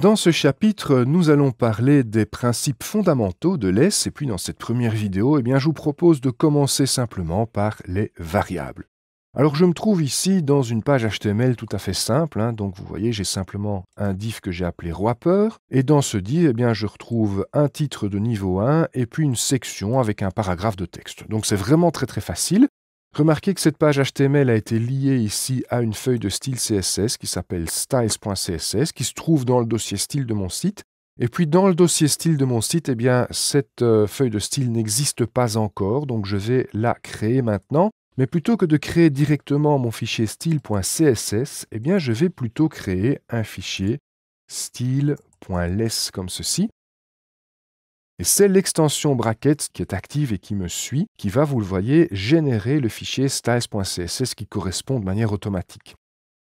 Dans ce chapitre, nous allons parler des principes fondamentaux de l'ES et puis dans cette première vidéo, eh bien, je vous propose de commencer simplement par les variables. Alors je me trouve ici dans une page HTML tout à fait simple, hein. donc vous voyez j'ai simplement un div que j'ai appelé wrapper, et dans ce div eh bien, je retrouve un titre de niveau 1 et puis une section avec un paragraphe de texte. Donc c'est vraiment très très facile, Remarquez que cette page HTML a été liée ici à une feuille de style CSS qui s'appelle styles.css qui se trouve dans le dossier style de mon site. Et puis dans le dossier style de mon site, eh bien, cette euh, feuille de style n'existe pas encore, donc je vais la créer maintenant. Mais plutôt que de créer directement mon fichier style.css, eh bien, je vais plutôt créer un fichier style.less comme ceci. Et c'est l'extension bracket qui est active et qui me suit qui va, vous le voyez, générer le fichier styles.css qui correspond de manière automatique.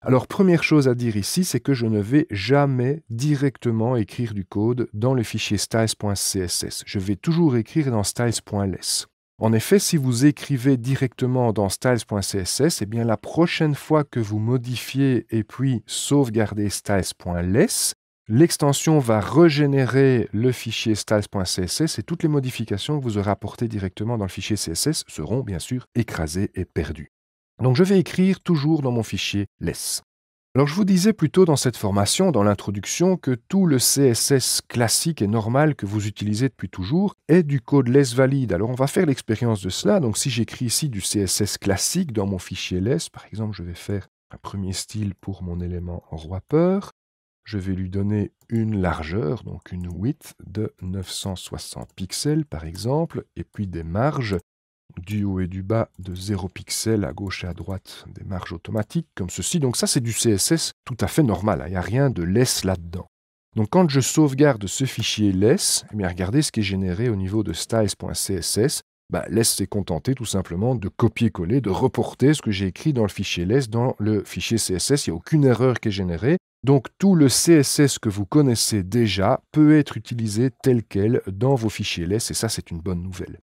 Alors première chose à dire ici, c'est que je ne vais jamais directement écrire du code dans le fichier styles.css. Je vais toujours écrire dans styles.less. En effet, si vous écrivez directement dans styles.css, eh bien la prochaine fois que vous modifiez et puis sauvegardez styles.less, L'extension va régénérer le fichier styles.css et toutes les modifications que vous aurez apportées directement dans le fichier CSS seront bien sûr écrasées et perdues. Donc je vais écrire toujours dans mon fichier less. Alors je vous disais plutôt dans cette formation, dans l'introduction, que tout le CSS classique et normal que vous utilisez depuis toujours est du code less valide. Alors on va faire l'expérience de cela. Donc si j'écris ici du CSS classique dans mon fichier less, par exemple je vais faire un premier style pour mon élément wrapper je vais lui donner une largeur, donc une width de 960 pixels par exemple, et puis des marges du haut et du bas de 0 pixels à gauche et à droite, des marges automatiques comme ceci. Donc ça c'est du CSS tout à fait normal, hein, il n'y a rien de less là-dedans. Donc quand je sauvegarde ce fichier less, eh regardez ce qui est généré au niveau de styles.css. Bah, less s'est contenté tout simplement de copier-coller, de reporter ce que j'ai écrit dans le fichier less dans le fichier CSS. Il n'y a aucune erreur qui est générée. Donc tout le CSS que vous connaissez déjà peut être utilisé tel quel dans vos fichiers LESS et ça c'est une bonne nouvelle.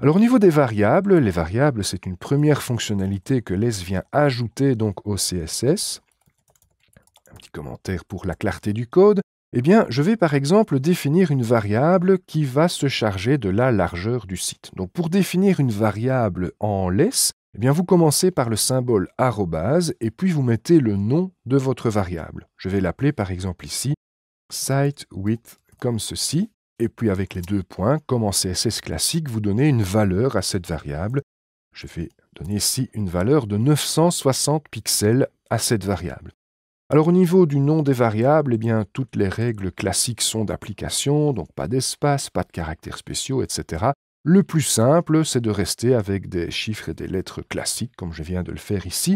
Alors au niveau des variables, les variables c'est une première fonctionnalité que LESS vient ajouter donc au CSS. Un petit commentaire pour la clarté du code. Eh bien, je vais par exemple définir une variable qui va se charger de la largeur du site. Donc pour définir une variable en LESS, eh vous commencez par le symbole arrobase et puis vous mettez le nom de votre variable. Je vais l'appeler par exemple ici site width comme ceci, et puis avec les deux points, comme en CSS classique, vous donnez une valeur à cette variable. Je vais donner ici une valeur de 960 pixels à cette variable. Alors au niveau du nom des variables, eh bien, toutes les règles classiques sont d'application, donc pas d'espace, pas de caractères spéciaux, etc. Le plus simple, c'est de rester avec des chiffres et des lettres classiques, comme je viens de le faire ici.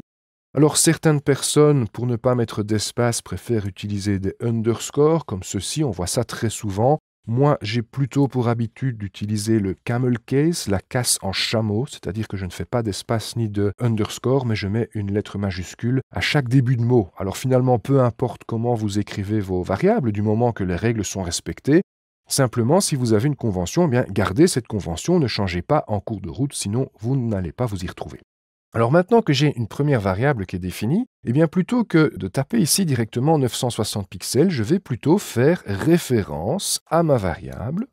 Alors certaines personnes, pour ne pas mettre d'espace, préfèrent utiliser des underscores, comme ceci, on voit ça très souvent. Moi, j'ai plutôt pour habitude d'utiliser le camel case, la casse en chameau, c'est-à-dire que je ne fais pas d'espace ni de underscore, mais je mets une lettre majuscule à chaque début de mot. Alors finalement, peu importe comment vous écrivez vos variables, du moment que les règles sont respectées, Simplement, si vous avez une convention, eh bien, gardez cette convention, ne changez pas en cours de route, sinon vous n'allez pas vous y retrouver. Alors maintenant que j'ai une première variable qui est définie, eh bien plutôt que de taper ici directement 960 pixels, je vais plutôt faire référence à ma variable.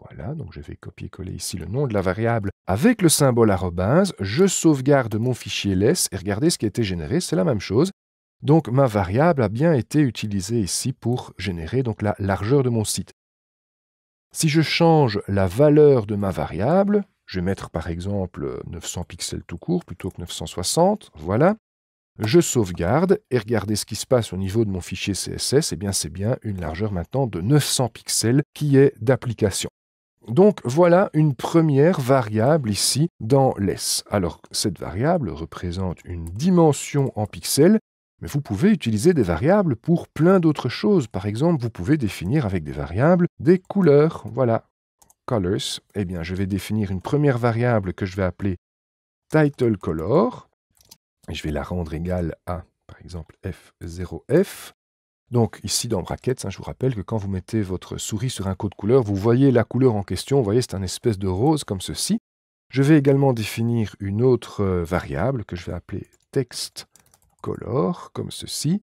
Voilà, donc je vais copier-coller ici le nom de la variable avec le symbole arrobase, je sauvegarde mon fichier less et regardez ce qui a été généré, c'est la même chose. Donc ma variable a bien été utilisée ici pour générer donc la largeur de mon site. Si je change la valeur de ma variable, je vais mettre par exemple 900 pixels tout court plutôt que 960, voilà. Je sauvegarde et regardez ce qui se passe au niveau de mon fichier CSS, eh bien c'est bien une largeur maintenant de 900 pixels qui est d'application. Donc voilà une première variable ici dans l'ess. Alors cette variable représente une dimension en pixels mais vous pouvez utiliser des variables pour plein d'autres choses. Par exemple, vous pouvez définir avec des variables des couleurs. Voilà, colors. Eh bien, je vais définir une première variable que je vais appeler TitleColor. je vais la rendre égale à, par exemple, f0f. Donc ici dans brackets, hein, je vous rappelle que quand vous mettez votre souris sur un code couleur, vous voyez la couleur en question, vous voyez c'est un espèce de rose comme ceci. Je vais également définir une autre euh, variable que je vais appeler text color, comme ceci.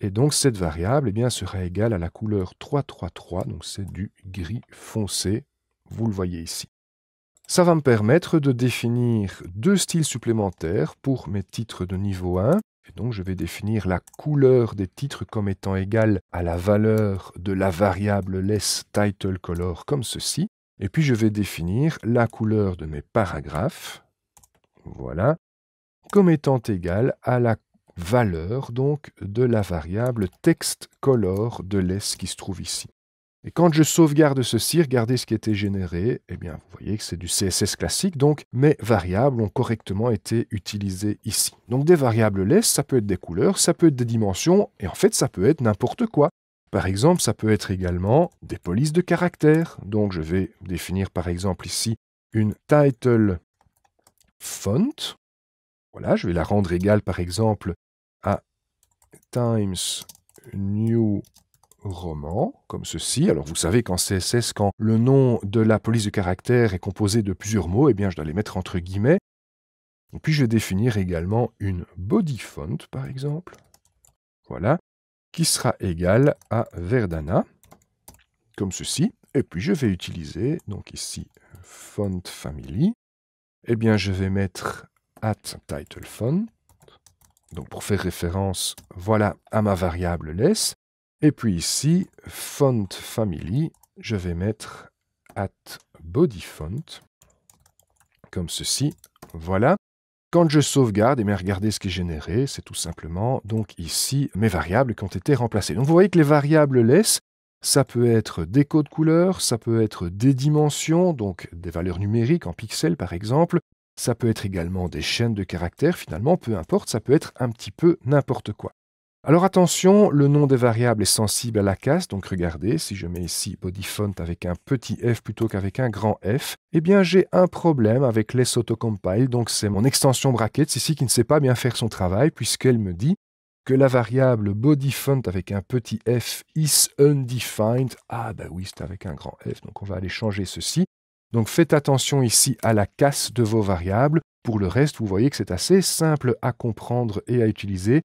Et donc cette variable eh bien, sera égale à la couleur 333, donc c'est du gris foncé, vous le voyez ici. Ça va me permettre de définir deux styles supplémentaires pour mes titres de niveau 1. Et donc je vais définir la couleur des titres comme étant égale à la valeur de la variable less title color comme ceci. Et puis je vais définir la couleur de mes paragraphes, voilà, comme étant égale à la valeur donc de la variable texte color de less qui se trouve ici. Et quand je sauvegarde ceci, regardez ce qui a été généré, eh bien vous voyez que c'est du CSS classique, donc mes variables ont correctement été utilisées ici. Donc des variables less, ça peut être des couleurs, ça peut être des dimensions, et en fait ça peut être n'importe quoi. Par exemple, ça peut être également des polices de caractères. Donc je vais définir par exemple ici une title font, voilà, je vais la rendre égale par exemple à times new roman, comme ceci. Alors vous savez qu'en CSS, quand le nom de la police de caractère est composé de plusieurs mots, eh bien je dois les mettre entre guillemets. Et puis je vais définir également une body font, par exemple. Voilà, qui sera égale à Verdana, comme ceci. Et puis je vais utiliser, donc ici, font family. Eh bien je vais mettre at title font, Donc pour faire référence, voilà à ma variable less. Et puis ici, font family, je vais mettre at body font, comme ceci. Voilà. Quand je sauvegarde, et eh bien regardez ce qui est généré, c'est tout simplement donc ici mes variables qui ont été remplacées. Donc vous voyez que les variables less, ça peut être des codes couleurs, ça peut être des dimensions, donc des valeurs numériques en pixels par exemple, ça peut être également des chaînes de caractères, finalement, peu importe, ça peut être un petit peu n'importe quoi. Alors attention, le nom des variables est sensible à la casse, donc regardez, si je mets ici bodyfont avec un petit f plutôt qu'avec un grand f, eh bien j'ai un problème avec les compile donc c'est mon extension brackets ici qui ne sait pas bien faire son travail, puisqu'elle me dit que la variable bodyfont avec un petit f is undefined, ah bah oui c'est avec un grand f, donc on va aller changer ceci, donc faites attention ici à la casse de vos variables. Pour le reste, vous voyez que c'est assez simple à comprendre et à utiliser.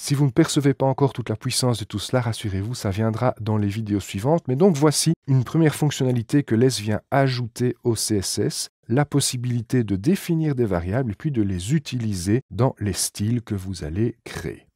Si vous ne percevez pas encore toute la puissance de tout cela, rassurez-vous, ça viendra dans les vidéos suivantes. Mais donc voici une première fonctionnalité que l'ES vient ajouter au CSS, la possibilité de définir des variables et puis de les utiliser dans les styles que vous allez créer.